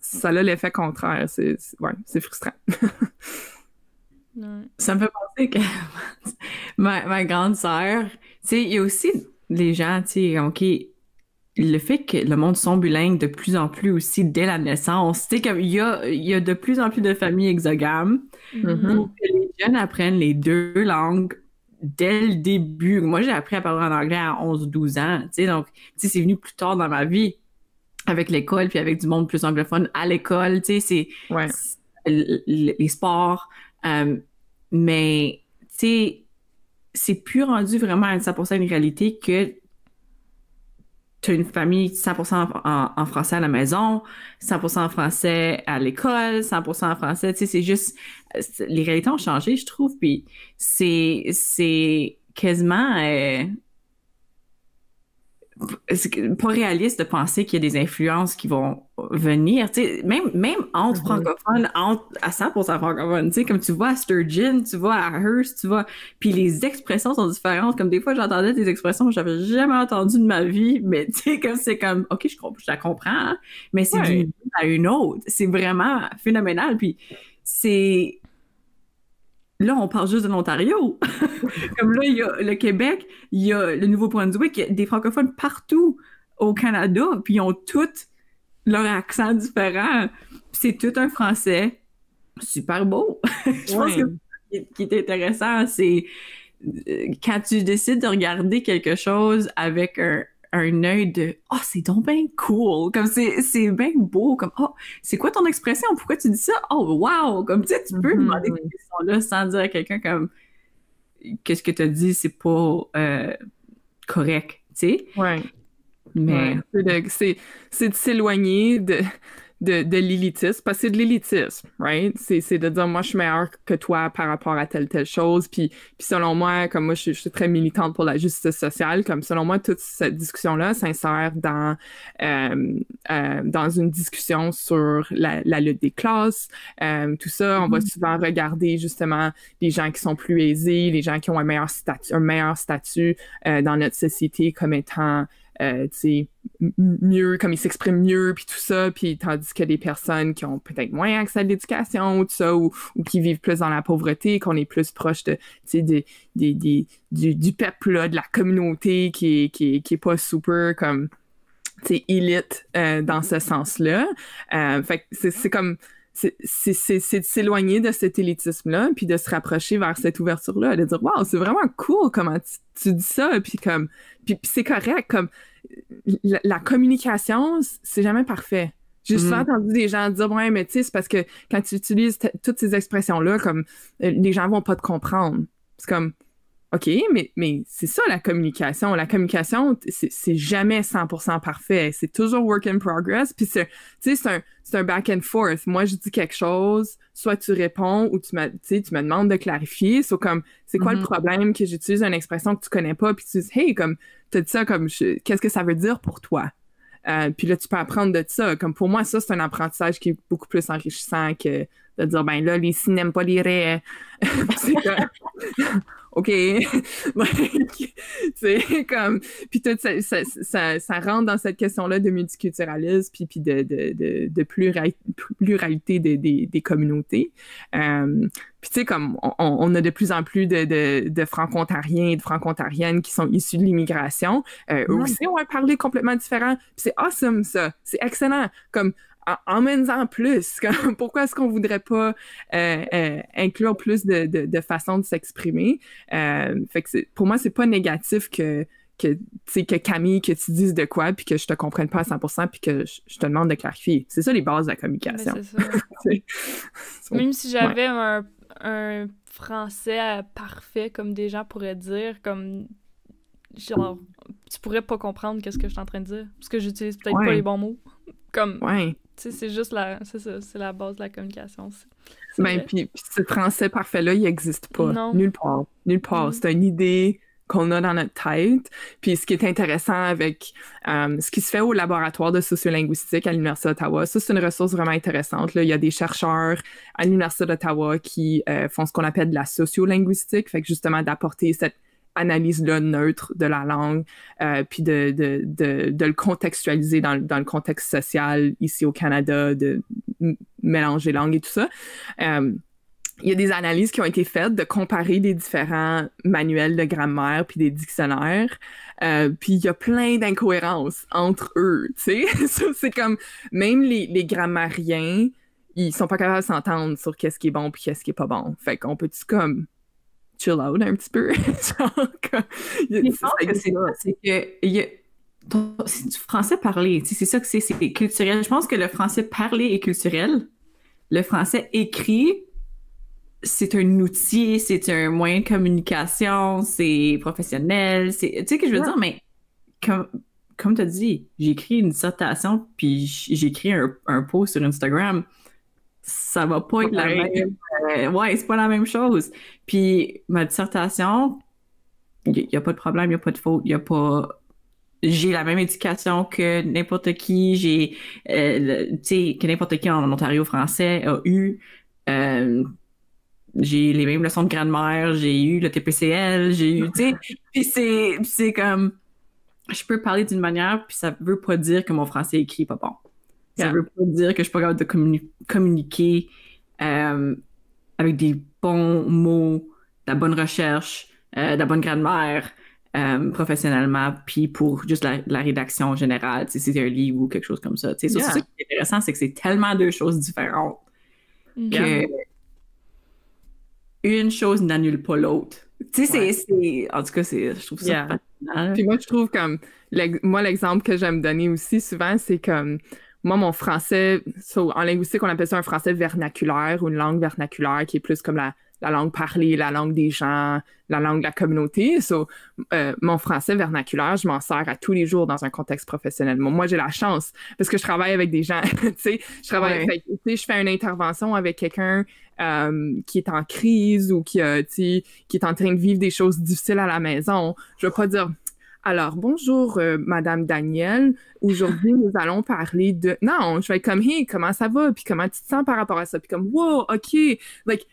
Ça, a l'effet contraire. C'est frustrant. Ça me fait penser que ma, grande sœur, il y a aussi les gens, tu OK, le fait que le monde sont bilingues de plus en plus aussi dès la naissance, tu sais, comme il y a, de plus en plus de familles exogames. Mm-hmm. les jeunes apprennent les deux langues dès le début. Moi, j'ai appris à parler en anglais à 11-12 ans, tu sais, donc, tu sais, c'est venu plus tard dans ma vie, avec l'école, puis avec du monde plus anglophone à l'école, tu sais, c'est... Les sports, euh, mais, tu sais, c'est plus rendu vraiment à 100% une réalité que tu une famille 100% en, français à la maison, 100% en français à l'école, 100% en français. Tu sais, c'est juste, les réalités ont changé, je trouve. Puis c'est, c'est quasiment, euh, pas réaliste de penser qu'il y a des influences qui vont venir, sais même, même entre mhm. francophones, entre, à 100% francophones, tu sais, comme tu vois à Sturgeon, tu vois à Hearst, tu vois, puis les expressions sont différentes, comme des fois j'entendais des expressions que j'avais jamais entendues de ma vie, mais tu sais, comme c'est comme, ok, je, je la comprends, mais c'est d'une à une autre, c'est vraiment phénoménal, puis c'est Là, on parle juste de l'Ontario. Comme là, il y a le Québec, il y a le Nouveau-Brunswick, il y des francophones partout au Canada, puis ils ont tous leur accent différent. C'est tout un français super beau. Je pense que ce qui est intéressant, c'est euh, quand tu décides de regarder quelque chose avec un, un œil de « oh, c'est donc bien cool! » Comme c'est bien beau, comme « oh, c'est quoi ton expression? Pourquoi tu dis ça? Oh, wow! » Comme tu sais, tu peux me mm-hmm, demander des questions-là sans dire à quelqu'un comme « Qu'est-ce que tu as dit? C'est pas euh, correct. » Tu sais? Ouais. Mais c'est de s'éloigner de, de, l'élitisme, parce que c'est de l'élitisme, right? C'est de dire, moi, je suis meilleur que toi par rapport à telle, telle chose. Puis, puis selon moi, comme moi, je, suis très militante pour la justice sociale, comme selon moi, toute cette discussion-là s'insère dans, euh, euh, dans une discussion sur la, la lutte des classes, euh, tout ça. On va mm-hmm. souvent regarder, justement, les gens qui sont plus aisés, les gens qui ont un meilleur statut, un meilleur statut dans notre société comme étant euh, mieux, comme ils s'expriment mieux, puis tout ça, puis tandis que des personnes qui ont peut-être moins accès à l'éducation ou tout ça, ou, qui vivent plus dans la pauvreté, qu'on est plus proche de, du, peuple, de la communauté qui n'est qui, pas super comme élite euh, dans ce sens-là. Euh, fait fait c'est comme c'est de s'éloigner de cet élitisme-là, puis de se rapprocher vers cette ouverture-là, de dire wow, c'est vraiment cool comment tu, dis ça, puis comme, puis, c'est correct, comme la, communication, c'est jamais parfait. J'ai mm. souvent entendu des gens dire Ouais, mais tu sais, c'est parce que quand tu utilises toutes ces expressions-là, comme euh, les gens vont pas te comprendre. C'est comme OK, mais, mais c'est ça la communication. La communication, c'est jamais 100% parfait. C'est toujours work in progress. Puis c'est un, back and forth. Moi, je dis quelque chose, soit tu réponds ou tu me, tu me demandes de clarifier. C'est comme, c'est quoi le mm-hmm. problème que j'utilise une expression que tu connais pas? Puis tu dis, hey, comme, tu dit ça, comme, qu'est-ce que ça veut dire pour toi? Euh, puis là, tu peux apprendre de ça. Comme pour moi, ça, c'est un apprentissage qui est beaucoup plus enrichissant que de dire, ben là, les n'aiment pas les raies. OK. C'est comme. Puis tout ça, ça, ça, ça, rentre dans cette question-là de multiculturalisme, puis, puis de, de, de, de pluralité, des, des, des communautés. Euh, puis tu sais, comme on, on, a de plus en plus de, de, de franco-ontariens et de franco-ontariennes qui sont issus de l'immigration, euh, eux aussi ont un parler complètement différent. Puis c'est awesome ça, c'est excellent. Comme emmène-en plus. Pourquoi est-ce qu'on voudrait pas euh, euh, inclure plus de, façons de s'exprimer? Euh, fait que pour moi, c'est pas négatif que que, que Camille, que tu dises de quoi, puis que je te comprenne pas à 100%, puis que je, te demande de clarifier. C'est ça les bases de la communication. Ça. Même si j'avais un, français parfait, comme des gens pourraient dire, comme genre, tu pourrais pas comprendre qu'est-ce que je suis en train de dire, parce que j'utilise peut-être pas les bons mots. Comme, c'est juste la, c'est la base de la communication. Ben, puis ce français parfait-là, il n'existe pas. Non. Nulle part. Nulle part. Mm-hmm. C'est une idée qu'on a dans notre tête. Puis ce qui est intéressant avec euh, ce qui se fait au laboratoire de sociolinguistique à l'Université d'Ottawa, ça, c'est une ressource vraiment intéressante. Là. Il y a des chercheurs à l'Université d'Ottawa qui euh, font ce qu'on appelle de la sociolinguistique, fait que justement d'apporter cette analyse le neutre de la langue, euh, puis de, de, de, le contextualiser dans, dans, le contexte social ici au Canada, de mélanger langue et tout ça. Euh, il y a des analyses qui ont été faites de comparer des différents manuels de grammaire puis des dictionnaires. Euh, puis il y a plein d'incohérences entre eux, tu sais. c'est comme, même les, les grammairiens, ils sont pas capables de s'entendre sur qu'est-ce qui est bon puis qu'est-ce qui est pas bon. Fait qu'on peut-tu comme chill out un petit peu. Euh, c'est que c'est du français parlé, c'est ça que c'est, culturel. Je pense que le français parlé est culturel. Le français écrit, c'est un outil, c'est un moyen de communication, c'est professionnel, c'est, tu sais ce que je veux dire, mais comme, comme tu as dit, j'écris une dissertation, puis j'écris un, un post sur Instagram ça va pas être la même. Euh, ouais, c'est pas la même chose. Puis ma dissertation, il n'y a, pas de problème, il n'y a pas de faute, il pas. J'ai la même éducation que n'importe qui, j'ai. Euh, tu sais, que n'importe qui en Ontario français a eu. Euh, j'ai les mêmes leçons de grand-mère, j'ai eu le TPCL, j'ai eu. Tu sais, puis c'est, c'est comme. Je peux parler d'une manière, puis ça veut pas dire que mon français écrit pas bon. Ça ne veut pas dire que je suis pas capable de communiquer euh, avec des bons mots, de la bonne recherche, euh, de la bonne grammaire euh, professionnellement, puis pour juste la, rédaction générale, si c'est un livre ou quelque chose comme ça. C'est ça qui est intéressant, c'est que c'est tellement deux choses différentes mm. que une chose n'annule pas l'autre. Tu sais, c'est. En tout cas, je trouve ça Puis moi, je trouve comme. Moi, l'exemple que j'aime donner aussi souvent, c'est comme moi, mon français, en linguistique, on appelle ça un français vernaculaire ou une langue vernaculaire qui est plus comme la, langue parlée, la langue des gens, la langue de la communauté. So, euh, mon français vernaculaire, je m'en sers à tous les jours dans un contexte professionnel. moi, j'ai la chance parce que je travaille avec des gens. je travaille, tu sais, je fais une intervention avec quelqu'un euh, qui est en crise ou qui, qui est en train de vivre des choses difficiles à la maison. Je ne veux pas dire alors, bonjour, euh, Madame Danielle. Aujourd'hui, nous allons parler de. Non, je vais être comme, hey, comment ça va? Puis comment tu te sens par rapport à ça? Puis comme, wow, OK. Like,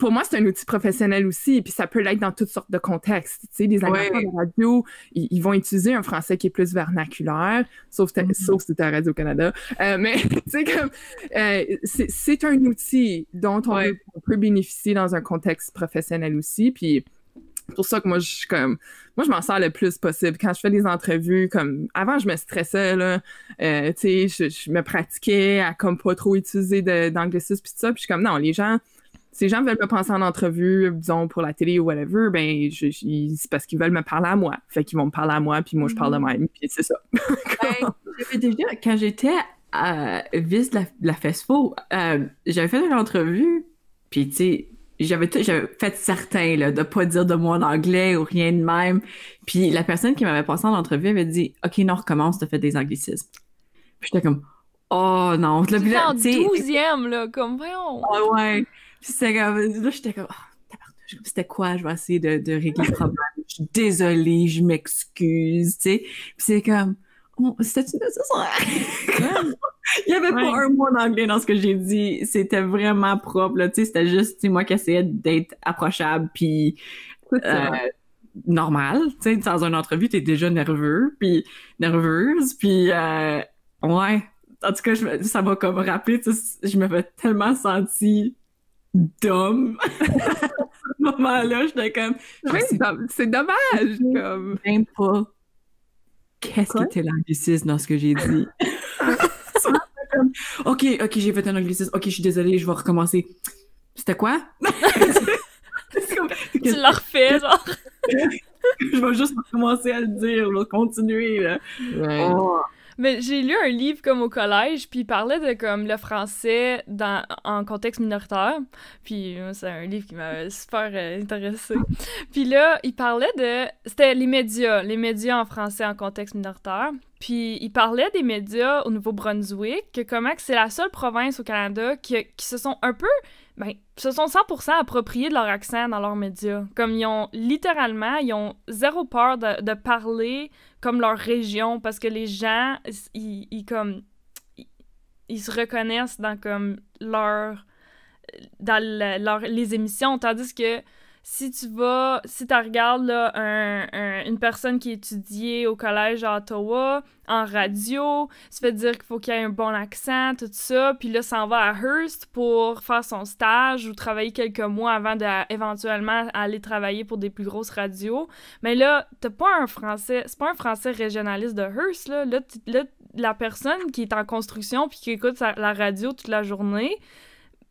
pour moi, c'est un outil professionnel aussi. Puis ça peut l'être dans toutes sortes de contextes. Tu sais, les animateurs de radio, ils, vont utiliser un français qui est plus vernaculaire, sauf, mm-hmm. sauf si tu à Radio-Canada. Euh, mais, tu comme, euh, c'est un outil dont on, peut, on peut bénéficier dans un contexte professionnel aussi. Puis, c'est pour ça que moi, je suis comme. Moi, je m'en sors le plus possible. Quand je fais des entrevues, comme. Avant, je me stressais, là. Euh, tu sais, je, me pratiquais à, comme, pas trop utiliser d'anglicisme, puis tout ça. Puis je suis comme, non, les gens. Si les gens veulent me penser en entrevue, disons pour la télé ou whatever, ben c'est parce qu'ils veulent me parler à moi. Fait qu'ils vont me parler à moi, puis moi je parle de mm-hmm. même, puis c'est ça. ben, déjà, quand j'étais à Vice de la, FESFO, euh, j'avais fait une entrevue, puis tu sais, j'avais, fait certain de de pas dire de moi en anglais ou rien de même. Puis la personne qui m'avait passé en entrevue avait dit OK, non, recommence, t'as fait des anglicismes. Puis j'étais comme Oh non, tu là, en douzième, là, comme voyons. Ah ouais. Puis là, j'étais oh, comme c'était quoi? Je vais essayer de, de régler le problème. Je suis désolée, je m'excuse, tu sais. Puis c'est comme c'était une Il n'y avait pas un mot d'anglais dans ce que j'ai dit. C'était vraiment propre. C'était juste moi qui essayais d'être approchable puis euh, normal. dans une entrevue, tu es déjà nerveux puis nerveuse. Puis euh, ouais. En tout cas, ça m'a comme rappelé. Je me fais tellement senti dumb. à ce moment-là, j'étais comme. c'est dommage. Comme... pas Qu'est-ce que était l'anglicisme dans ce que j'ai dit? ok, ok, j'ai fait un anglicisme. Ok, je suis désolée, je vais recommencer. C'était quoi? tu l'as refait, genre. je vais juste recommencer à le dire, je continuer. Là. Ouais. Oh. Mais j'ai lu un livre comme au collège, puis il parlait de comme le français dans, en contexte minoritaire. Puis euh, c'est un livre qui m'a super euh, intéressé. Puis là, il parlait de c'était les médias, les médias en français en contexte minoritaire. Puis il parlait des médias au Nouveau-Brunswick, que comment que c'est la seule province au Canada qui, se sont un peu ben, se sont 100% appropriés de leur accent dans leurs médias. Comme ils ont littéralement, ils ont zéro peur de, de parler comme leur région parce que les gens ils, comme ils, se reconnaissent dans comme leur dans leur les émissions tandis que si tu vas, si tu regardes une personne qui est au collège à Ottawa en radio, ça fait dire qu'il faut qu'il y ait un bon accent, tout ça, puis là, s'en va à Hearst pour faire son stage ou travailler quelques mois avant d'éventuellement aller travailler pour des plus grosses radios. Mais là, t'as pas un français, c'est pas un français régionaliste de Hearst, là. Là, la personne qui est en construction puis qui écoute la radio toute la journée,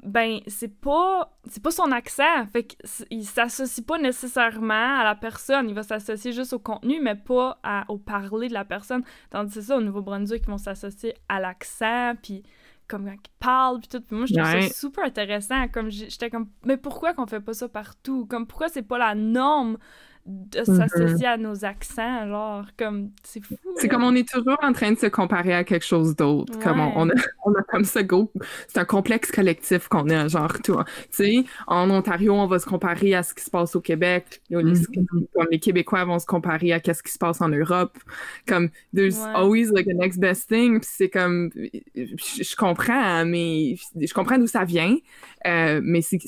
ben c'est pas c'est pas son accent fait qu'il s'associe pas nécessairement à la personne il va s'associer juste au contenu mais pas au parler de la personne tandis que ça au Nouveau-Brunswick ils vont s'associer à l'accent puis comme quand ils parlent puis tout puis moi je trouve ça super intéressant comme j'étais comme mais pourquoi qu'on fait pas ça partout comme pourquoi c'est pas la norme de mm-hmm. s'associer à nos accents, alors, comme, c'est fou. C'est comme on est toujours en train de se comparer à quelque chose d'autre. Comme on, on, a, comme ce groupe, c'est un complexe collectif qu'on a, genre, tu sais, en Ontario, on va se comparer à ce qui se passe au Québec, les mm-hmm. Québécois vont se comparer à quest ce qui se passe en Europe. Comme, there's always like the next best thing, puis c'est comme, je comprends, mais je comprends d'où ça vient, euh, mais c'est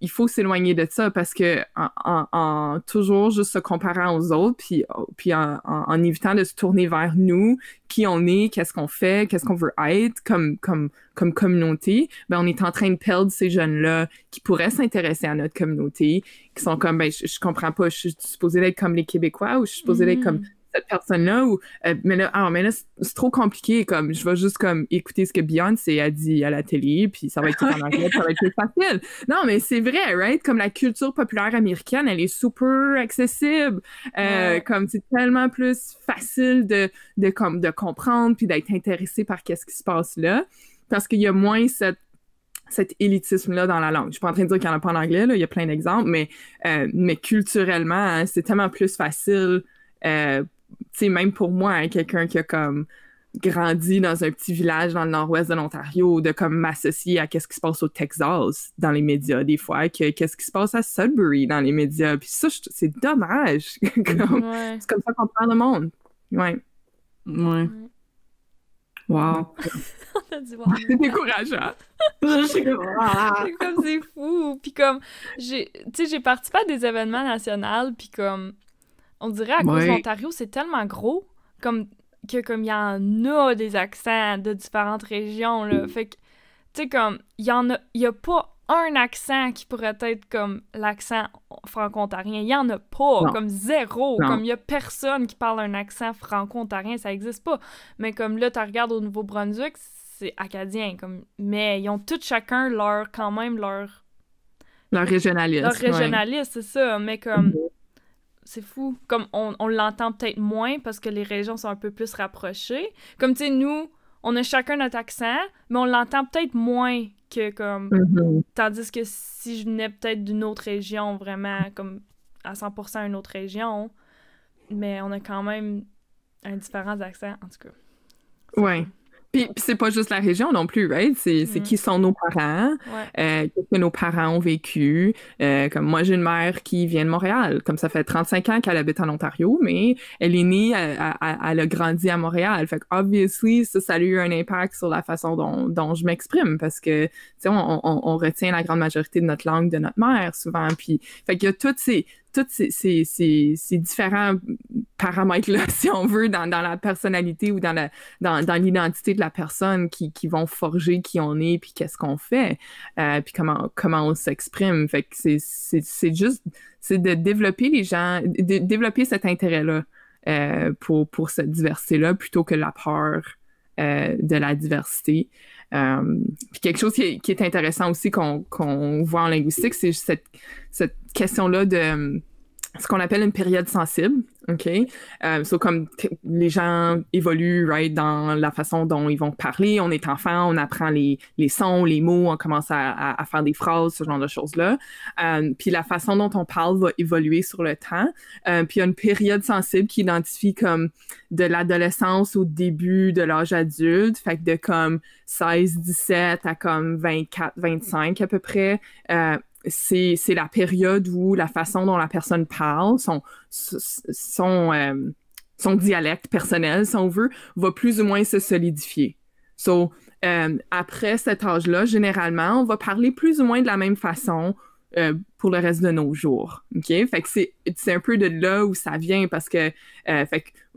il faut s'éloigner de ça parce que en, toujours juste se comparant aux autres, puis, oh, puis en, évitant de se tourner vers nous, qui on est, qu'est-ce qu'on fait, qu'est-ce qu'on veut être comme, comme, comme communauté, ben on est en train de perdre ces jeunes-là qui pourraient s'intéresser à notre communauté, qui sont comme, ben, je, comprends pas, je suis supposée d'être comme les Québécois ou je suis supposée d'être comme mm personne-là euh, mais là, ah, mais c'est trop compliqué comme je vais juste comme écouter ce que Beyoncé a dit à la télé puis ça va être en anglais, ça va être plus facile. Non, mais c'est vrai, right? Comme la culture populaire américaine, elle est super accessible. Euh, comme c'est tellement plus facile de, de comme de comprendre puis d'être intéressé par qu'est-ce qui se passe là parce qu'il y a moins cette cet élitisme-là dans la langue. Je suis pas en train de dire qu'il n'y en a pas en anglais, il y a plein d'exemples, mais, euh, mais culturellement, hein, c'est tellement plus facile pour sais, même pour moi, hein, quelqu'un qui a comme grandi dans un petit village dans le nord-ouest de l'Ontario, de comme m'associer à qu'est-ce qui se passe au Texas dans les médias des fois, que qu'est-ce qui se passe à Sudbury dans les médias. Puis ça, c'est dommage. c'est comme, ça qu'on parle le monde. Ouais. Ouais. Wow. C'est décourageant. c'est comme c'est fou. Puis comme, tu sais, j'ai participé à des événements nationaux, puis comme on dirait à cause de l'Ontario, c'est tellement gros comme que comme il y en a des accents de différentes régions là, fait que tu sais comme il y en a pas un accent qui pourrait être comme l'accent franco-ontarien. Il n'y en a pas, comme zéro. Comme il n'y a personne qui parle un accent franco-ontarien, ça existe pas. Mais comme là, tu regardes au Nouveau-Brunswick, c'est acadien. Comme... Mais ils ont tout chacun leur, quand même, leur. Leur régionaliste. Leur régionaliste, c'est ça. Mais comme. Mhm c'est fou. Comme on, on l'entend peut-être moins parce que les régions sont un peu plus rapprochées. Comme tu sais, nous, on a chacun notre accent, mais on l'entend peut-être moins que comme. Mm-hmm. Tandis que si je venais peut-être d'une autre région, vraiment, comme à 100% une autre région, mais on a quand même un différent accent, en tout cas. Ouais. Puis, c'est pas juste la région non plus, right? C'est mm. qui sont nos parents, euh, qu'est-ce que nos parents ont vécu. Euh, comme moi, j'ai une mère qui vient de Montréal. Comme ça fait 35 ans qu'elle habite en Ontario, mais elle est née, euh, elle, a grandi à Montréal. Fait que, obviously, ça, ça a eu un impact sur la façon dont, je m'exprime parce que, tu sais, on, on, on, retient la grande majorité de notre langue de notre mère souvent. Puis, fait qu'il y a toutes ces, tous ces, ces, ces, différents paramètres-là, si on veut, dans, dans, la personnalité ou dans la dans, dans de la personne qui, qui, vont forger qui on est, puis qu'est-ce qu'on fait, euh, puis comment, comment on s'exprime. Fait que c'est juste, c'est de développer les gens, de développer cet intérêt-là euh, pour, pour cette diversité-là plutôt que la peur euh, de la diversité. Euh, puis quelque chose qui est, intéressant aussi qu'on voit en linguistique, c'est cette question-là de ce qu'on appelle une période sensible, OK? Euh, comme les gens évoluent, right, dans la façon dont ils vont parler. On est enfant, on apprend les, sons, les mots, on commence à, faire des phrases, ce genre de choses-là. Euh, puis la façon dont on parle va évoluer sur le temps. Euh, puis il y a une période sensible qui identifie comme de l'adolescence au début de l'âge adulte, fait que de comme 16, 17 à comme 24, 25 à peu près, euh, c'est la période où la façon dont la personne parle, son, son, euh, son dialecte personnel, si on veut, va plus ou moins se solidifier. So, euh, après cet âge-là, généralement, on va parler plus ou moins de la même façon euh, pour le reste de nos jours. Fait que c'est un peu de là où ça vient parce que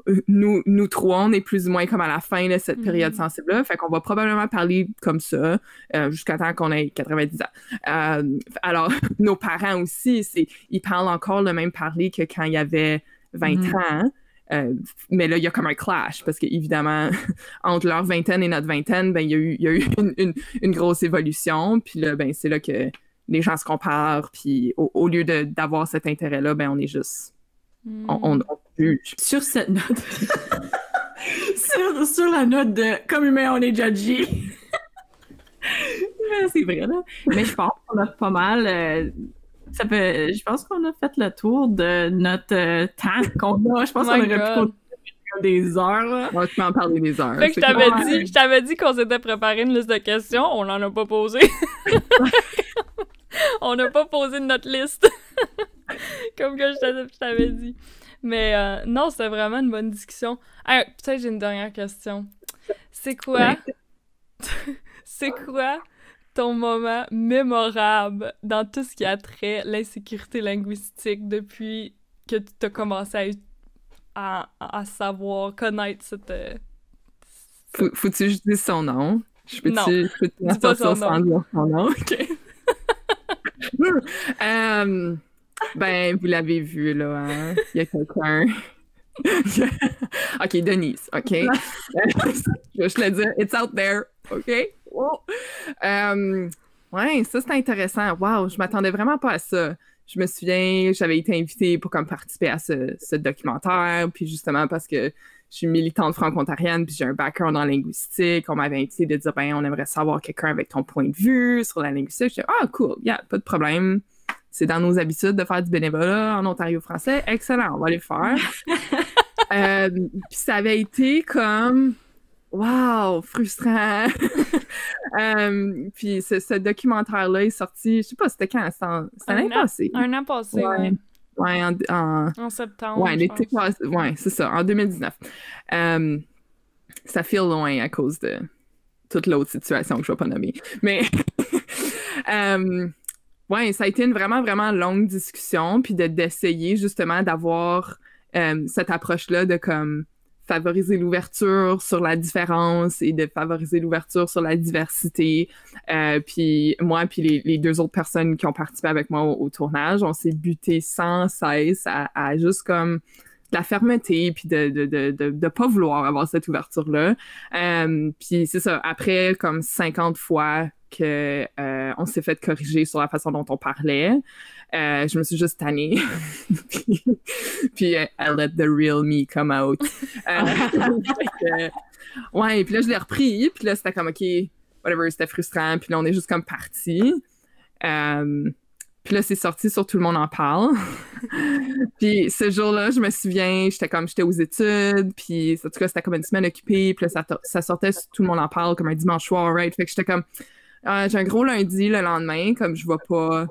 euh, nous, nous trois, on est plus ou moins comme à la fin de cette période mm-hmm. sensible-là. Fait qu'on va probablement parler comme ça euh, jusqu'à temps qu'on ait 90 ans. Euh, alors, nos parents aussi, ils parlent encore le même parler que quand il y avait 20 mm-hmm. ans. Hein. mais là, il y a comme un clash parce qu'évidemment, entre leur vingtaine et notre vingtaine, ben, il, y a eu, une, grosse évolution. Puis là, ben, c'est là que les gens se comparent. Puis au, lieu d'avoir cet intérêt-là, ben, on est juste on, on, hmm. juge. Sur cette note, sur, sur, la note de comme humain, on est judgy. c'est vrai, là. Mais je pense qu'on a pas mal. Euh, ça je pense qu'on a fait le tour de notre euh, temps qu'on a. Je pense oh qu'on aurait pu des heures. Moi, je peux en parler des heures. je t'avais dit, je t'avais dit qu'on s'était préparé une liste de questions, on n'en a pas posé. on n'a pas posé notre liste. Comme que je t'avais dit. Mais euh, non, c'était vraiment une bonne discussion. Ah, peut-être j'ai une dernière question. C'est quoi... C'est quoi ton moment mémorable dans tout ce qui a trait l'insécurité linguistique depuis que tu as commencé à, savoir, connaître cette... Euh, faut-tu juste je son nom? Je peux-tu pas son nom. Ben, vous l'avez vu, là. Hein. Il y a quelqu'un. OK, Denise, OK. je vais te le dire, it's out there, OK? Euh, ouais, ça, c'est intéressant. Wow, je m'attendais vraiment pas à ça. Je me souviens, j'avais été invitée pour comme participer à ce, documentaire, puis justement parce que je suis militante franco-ontarienne, puis j'ai un background en linguistique. On m'avait invité de dire, ben, on aimerait savoir quelqu'un avec ton point de vue sur la linguistique. Je dis, ah, cool, yeah, pas de problème c'est dans nos habitudes de faire du bénévolat en Ontario français. Excellent, on va le faire. Euh, puis ça avait été comme Wow, frustrant. Euh, puis ce, documentaire-là est sorti, je sais pas c'était quand, c'était l'année passée. Un an passé, ouais. en, en, septembre. Ouais, l'été c'est ça, en 2019. Euh, ça fait loin à cause de toute l'autre situation que je vais pas nommer. Mais. Oui, ça a été une vraiment, vraiment longue discussion, puis d'essayer justement d'avoir euh, cette approche-là de comme favoriser l'ouverture sur la différence et de favoriser l'ouverture sur la diversité. Euh, puis moi, puis les, deux autres personnes qui ont participé avec moi au, tournage, on s'est buté sans cesse à juste comme de la fermeté, puis de de, de, de, de pas vouloir avoir cette ouverture-là. Euh, puis c'est ça, après comme 50 fois que euh, on s'est fait corriger sur la façon dont on parlait, euh, je me suis juste tannée. puis, I let the real me come out. Ah. ouais, puis là, je l'ai repris, puis là, c'était comme, OK, whatever, c'était frustrant, puis là, on est juste comme parti. Puis là, c'est sorti sur Tout le monde en parle. puis ce jour-là, je me souviens, j'étais comme, j'étais aux études, puis en tout cas, c'était comme une semaine occupée, puis là, ça, sortait sur Tout le monde en parle comme un dimanche soir, right? Fait que j'étais comme, ah, j'ai un gros lundi le lendemain, comme je vais pas,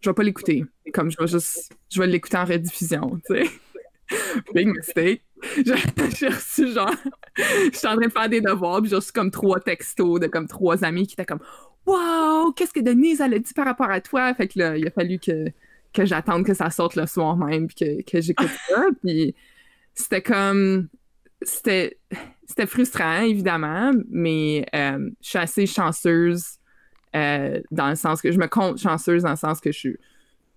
je vais pas l'écouter. Comme je vais juste, je vais l'écouter en rediffusion, tu sais. Big mistake. J'ai reçu genre, j'étais en train de faire des devoirs, puis j'ai reçu comme trois textos de comme trois amis qui étaient comme, Wow, qu'est-ce que Denise elle a dit par rapport à toi? Fait que il a fallu que, que j'attende que ça sorte le soir même, puis que, que j'écoute ça. Puis c'était comme. C'était, frustrant, évidemment, mais euh, je suis assez chanceuse euh, dans le sens que je me compte chanceuse dans le sens que je suis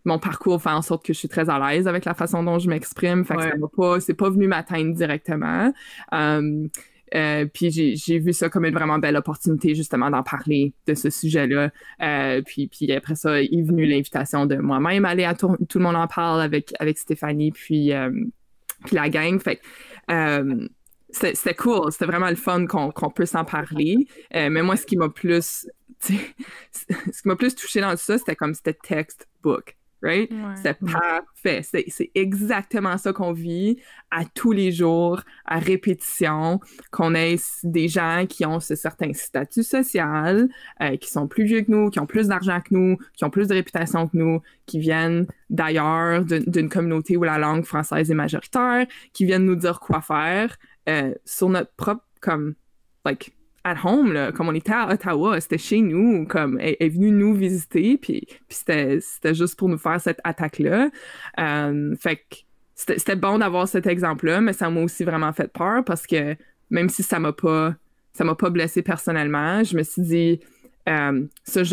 mon parcours fait en sorte que je suis très à l'aise avec la façon dont je m'exprime. Fait que ça m'a pas, c'est pas venu m'atteindre directement. Euh, euh, puis j'ai vu ça comme une vraiment belle opportunité justement d'en parler de ce sujet-là. Euh, puis, après ça est venu l'invitation de moi-même aller à tout, le monde en parle avec, Stéphanie euh, puis, la gang. Fait c'était cool, c'était vraiment le fun qu'on puisse en s'en parler. mais moi, ce qui m'a plus ce qui m'a plus touché dans ça, c'était comme c'était textbook. C'est mm. parfait. C'est exactement ça qu'on vit à tous les jours, à répétition, qu'on ait des gens qui ont ce certain statut social, euh, qui sont plus vieux que nous, qui ont plus d'argent que nous, qui ont plus de réputation que nous, qui viennent d'ailleurs, d'une communauté où la langue française est majoritaire, qui viennent nous dire quoi faire euh, sur notre propre, comme, at home, comme on était à Ottawa, c'était chez nous, comme elle, est venue nous visiter, puis, c'était juste pour nous faire cette attaque-là. Euh, fait que c'était bon d'avoir cet exemple-là, mais ça m'a aussi vraiment fait peur parce que même si ça m'a pas ça m'a pas blessé personnellement, je me suis dit euh,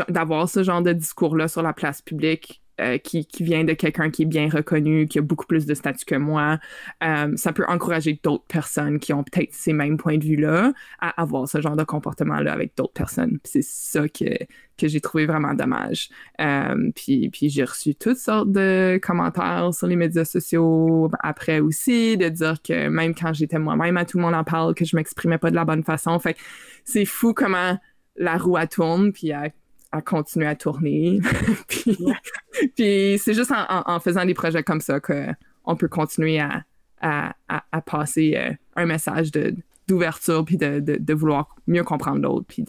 d'avoir ce genre de discours-là sur la place publique, euh, qui, vient de quelqu'un qui est bien reconnu, qui a beaucoup plus de statut que moi, euh, ça peut encourager d'autres personnes qui ont peut-être ces mêmes points de vue-là à avoir ce genre de comportement-là avec d'autres personnes. C'est ça que, que j'ai trouvé vraiment dommage. Euh, puis, puis j'ai reçu toutes sortes de commentaires sur les médias sociaux après aussi, de dire que même quand j'étais moi-même, à tout le monde en parle, que je m'exprimais pas de la bonne façon. Fait c'est fou comment la roue tourne, puis à à continuer à tourner. puis, c'est juste en, faisant des projets comme ça qu'on peut continuer à, passer euh, un message d'ouverture, puis de, vouloir mieux comprendre l'autre, puis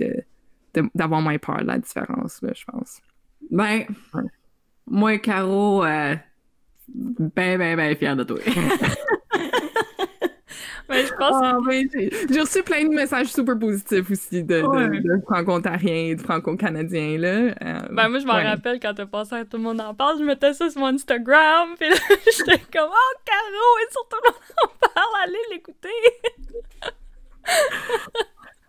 d'avoir moins peur de la différence, je pense. Ben, moins moi, Caro, euh, ben, ben, ben, fier de toi. je ah, ben, j'ai reçu plein de messages super positifs aussi de, franco-ontariens et de franco-canadiens. Euh, ben, moi, je m'en rappelle quand t'as passé à Tout le monde en parle, je mettais ça sur mon Instagram, puis là, j'étais comme « Oh, Caro, et sur Tout le monde en parle, allez l'écouter! »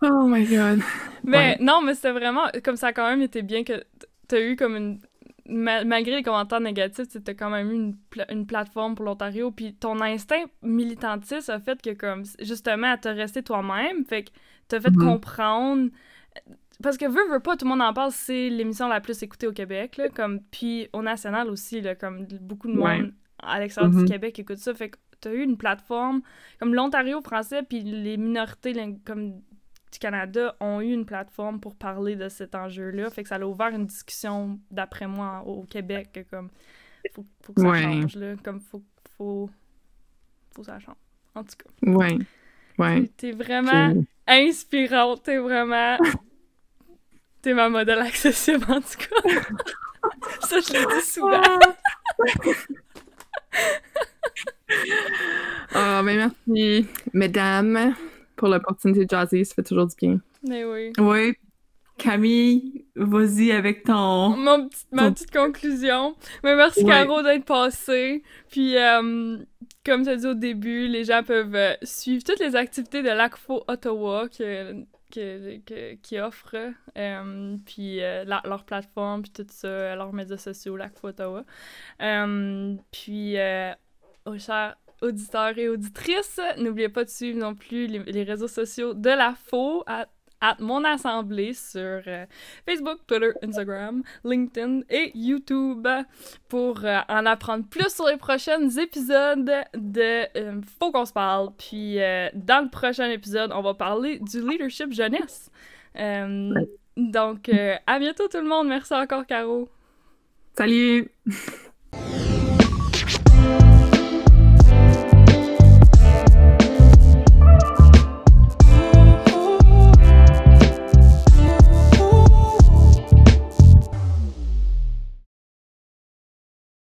Oh my God! Mais non, mais c'était vraiment... Comme ça quand même était bien que t'as eu comme une malgré les commentaires négatifs, tu as quand même eu une, plateforme pour l'Ontario. Puis ton instinct militantiste a fait que, comme, justement, à te rester toi-même, fait que t'as fait mm-hmm. comprendre. Euh, parce que veut veux pas, tout le monde en parle, c'est l'émission la plus écoutée au Québec, là, comme, puis au national aussi, comme beaucoup de monde à l'extérieur du mm-hmm. Québec écoute ça. Fait que t'as eu une plateforme, comme l'Ontario français, puis les minorités, comme Canada ont eu une plateforme pour parler de cet enjeu-là. Fait que ça a ouvert une discussion, d'après moi, au, Québec, comme faut, que ça change, là. Comme faut, faut, faut ça change. En tout cas. Ouais. Ouais. T'es vraiment inspirante, t'es vraiment. T'es ma modèle accessible, en tout cas. ça, je le dis souvent. oh, ah, mais ben, merci, mesdames pour l'opportunité de jaser, ça fait toujours du bien. Mais oui. Oui. Camille, vas-y avec ton... ma petite conclusion. Mais merci, Caro, d'être passé. Puis, euh, comme je dit au début, les gens peuvent euh, suivre toutes les activités de l'ACFO Ottawa que, qui offre, euh, puis leur plateforme, puis tout ça, leurs médias sociaux, l'ACFO Ottawa. puis, au auditeurs et auditrices. N'oubliez pas de suivre non plus les, réseaux sociaux de la faux à, mon assemblée sur euh, Facebook, Twitter, Instagram, LinkedIn et YouTube pour euh, en apprendre plus sur les prochains épisodes de euh, Faux qu'on se parle. Puis dans le prochain épisode, on va parler du leadership jeunesse. donc à bientôt tout le monde. Merci encore Caro. Salut.